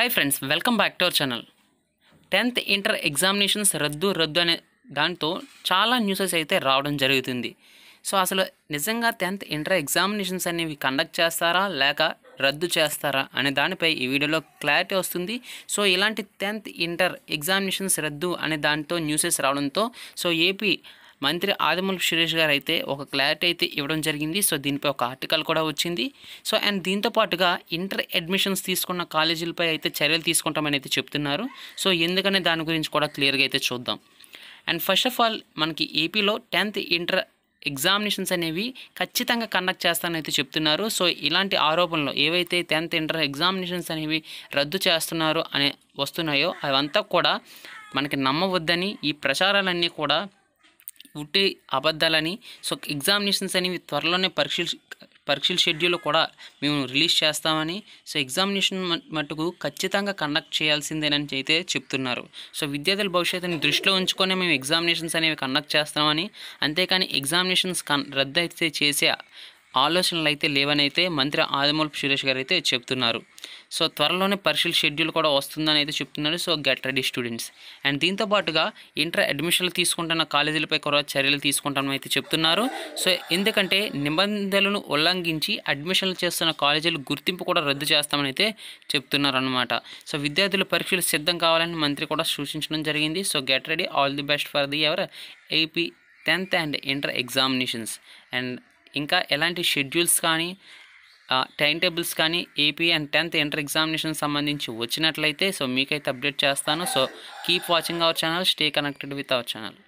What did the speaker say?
hi friends welcome back to our channel tenth inter examinations రద్దు రద్దు అనే దాంతో చాలా న్యూసెస్ అయితే రావడం జరుగుతుంది సో అసలు నిజంగా టెన్త్ ఇంటర్ ఎగ్జామినేషన్స్ అనేవి కండక్ట్ చేస్తారా లేక రద్దు చేస్తారా అనే దానిపై ఈ వీడియోలో క్లారిటీ వస్తుంది సో ఇలాంటి టెన్త్ ఇంటర్ ఎగ్జామినేషన్స్ రద్దు అనే దానితో న్యూసెస్ రావడంతో సో ఏపీ మంత్రి ఆదిమూలపు సురేష్ గారు అయితే ఒక క్లారిటీ అయితే ఇవ్వడం జరిగింది సో దీనిపై ఒక ఆర్టికల్ కూడా వచ్చింది సో అండ్ దీంతో పాటుగా ఇంటర్ అడ్మిషన్స్ తీసుకున్న కాలేజీలపై అయితే చర్యలు తీసుకుంటామని అయితే చెప్తున్నారు సో ఎందుకనే దాని గురించి కూడా క్లియర్గా అయితే చూద్దాం అండ్ ఫస్ట్ ఆఫ్ ఆల్ మనకి ఏపీలో టెన్త్ ఇంటర్ ఎగ్జామినేషన్స్ అనేవి ఖచ్చితంగా కండక్ట్ చేస్తానైతే చెప్తున్నారు సో ఇలాంటి ఆరోపణలు ఏవైతే టెన్త్ ఇంటర్ ఎగ్జామినేషన్స్ అనేవి రద్దు చేస్తున్నారు అనే వస్తున్నాయో అవంతా కూడా మనకి నమ్మవద్దని ఈ ప్రచారాలన్నీ కూడా ఉంటే అబద్ధాలని సో ఎగ్జామినేషన్స్ అనేవి త్వరలోనే పరీక్షలు పరీక్షల షెడ్యూల్ కూడా మేము రిలీజ్ చేస్తామని సో ఎగ్జామినేషన్ మటుకు ఖచ్చితంగా కండక్ట్ చేయాల్సిందేనని అయితే చెప్తున్నారు సో విద్యార్థుల భవిష్యత్తుని దృష్టిలో ఉంచుకొని మేము ఎగ్జామినేషన్స్ అనేవి కండక్ట్ చేస్తామని అంతేకాని ఎగ్జామినేషన్స్ కన్ రద్దు అయితే చేసే ఆలోచనలు అయితే లేవనైతే మంత్రి ఆదిమూలపు సురేష్ గారు అయితే చెప్తున్నారు సో త్వరలోనే పరీక్షల షెడ్యూల్ కూడా వస్తుందని అయితే చెప్తున్నారు so get ready students and దీంతో పాటుగా ఇంటర్ అడ్మిషన్లు తీసుకుంటున్న కాలేజీలపై కూడా చర్యలు తీసుకుంటామని అయితే చెప్తున్నారు సో ఎందుకంటే నిబంధనలను ఉల్లంఘించి అడ్మిషన్లు చేస్తున్న కాలేజీలు గుర్తింపు కూడా రద్దు చేస్తామని అయితే చెప్తున్నారు అనమాట సో విద్యార్థులు పరీక్షలు సిద్ధం కావాలని మంత్రి కూడా సూచించడం జరిగింది so get ready all the best for the ever AP tenth and inter examinations and ఇంకా ఎలాంటి షెడ్యూల్స్ కానీ టైం టేబుల్స్ కానీ AP and tenth inter examination సంబంధించి వచ్చినట్లయితే సో మీకైతే అప్డేట్ చేస్తాను so keep watching our channel stay connected with our channel